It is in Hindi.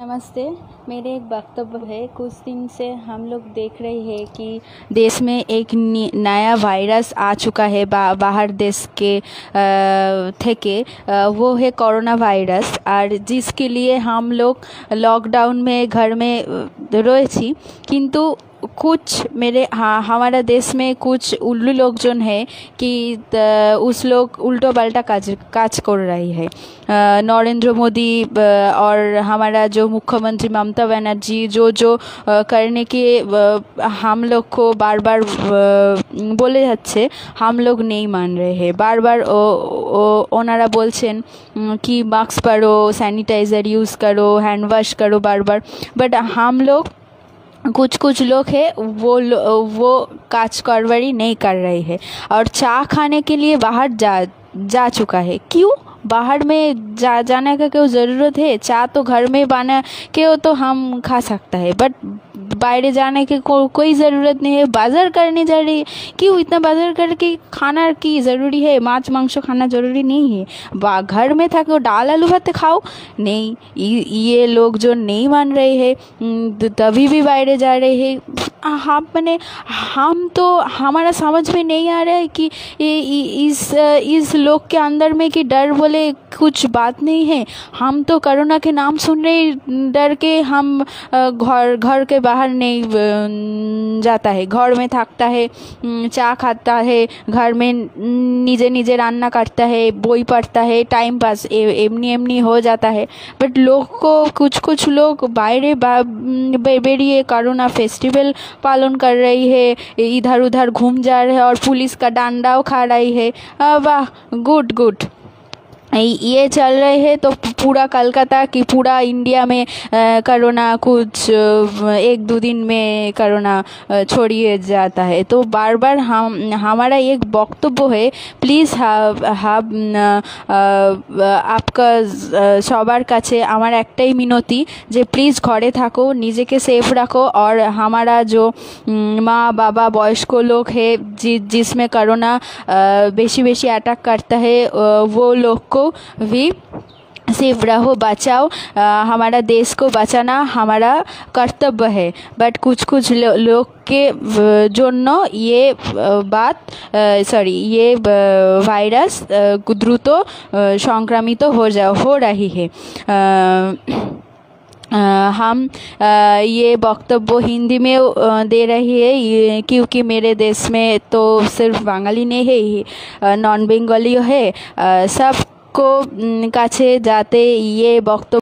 नमस्ते मेरे एक वक्तव्य है कुछ दिन से हम लोग देख रहे हैं कि देश में एक नया वायरस आ चुका है बा, बाहर देश के थे के वो है कोरोना वायरस और जिसके लिए हम लोग लॉकडाउन में घर में रोए थी किंतु कुछ मेरे हाँ हमारा देश में कुछ उल्लू लोग जो है कि उस लोग उल्टो पल्टा काज काज कर रही है नरेंद्र मोदी और हमारा जो मुख्यमंत्री ममता बनर्जी जो जो करने के हम लोग को बार बार बोले जाते हम लोग नहीं मान रहे हैं बार बार ওনারা बोल कि मास्क परो सैनिटाइज़र यूज़ करो हैंड वॉश करो बार बार बट हम लोग कुछ कुछ लोग है वो वो काज काजकारवारी नहीं कर रहे हैं और चाय खाने के लिए बाहर जा जा चुका है क्यों बाहर में जा जाने का क्यों ज़रूरत है चाय तो घर में बना के तो हम खा सकता है बट बाहरे जाने की को, कोई ज़रूरत नहीं है बाज़ार करने जा रही है क्यों इतना बाज़ार करके खाना की ज़रूरी है माँच मांस खाना ज़रूरी नहीं है घर में थको दाल आलू भात खाओ नहीं ये लोग जो नहीं मान रहे हैं तो तभी भी बाहर जा रहे हैं हम मैंने हम तो हमारा समझ में नहीं आ रहा है कि इस इस लोग के अंदर में कि डर बोले कुछ बात नहीं है हम तो करोना के नाम सुन रहे डर के हम घर घर के बाहर नहीं जाता है घर में थकता है चा खाता है घर में निजे निजे रानना करता है बोई पढ़ता है टाइम पास एमनी एमनी हो जाता है बट लोग को कुछ कुछ लोग बाहर बेरिए करोना फेस्टिवल पालन कर रही है इधर उधर घूम जा रहे हैं और पुलिस का डांडाओ खा रही है वाह गुड गुड ये चल रहे हैं तो पूरा कलकत्ता की पूरा इंडिया में करोना कुछ एक दो दिन में करोना छोड़िए जाता है तो बार बार हम हमारा एक वक्तव्य है प्लीज़ आपका सवार का কাছে एकटाई मिनती जो प्लीज़ घरे थको निजे के सेफ रखो और हमारा जो माँ बाबा वयस्क लोग है जि जिसमें करोना बेसी बेसी अटैक करता है वो लोग को को भी सिर्फ रहो बचाओ हमारा देश को बचाना हमारा कर्तव्य है बट कुछ कुछ लो, लोग के জন্য ये बात सॉरी ये वायरस द्रुत संक्रमित हो जा हो रही है आ, आ, हम आ, ये वक्तव्य हिंदी में दे रही है क्योंकि मेरे देश में तो सिर्फ बंगाली नहीं है नॉन बंगाली है आ, सब কাছে যাতে ইয়ে বক্তব্য